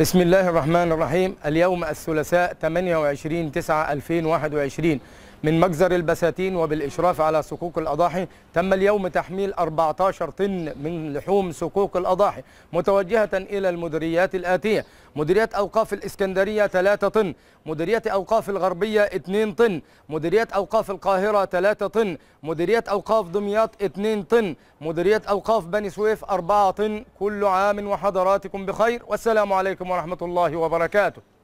بسم الله الرحمن الرحيم اليوم الثلاثاء 28 9 2021 من مجزر البساتين وبالإشراف على صكوك الأضاحي تم اليوم تحميل 14 طن من لحوم صكوك الأضاحي متوجهة إلى المديريات الآتية مديرية أوقاف الإسكندرية 3 طن مديرية أوقاف الغربية 2 طن مديرية أوقاف القاهرة 3 طن مديرية أوقاف دمياط 2 طن مديرية أوقاف بني سويف 4 طن كل عام وحضراتكم بخير والسلام عليكم ورحمة الله وبركاته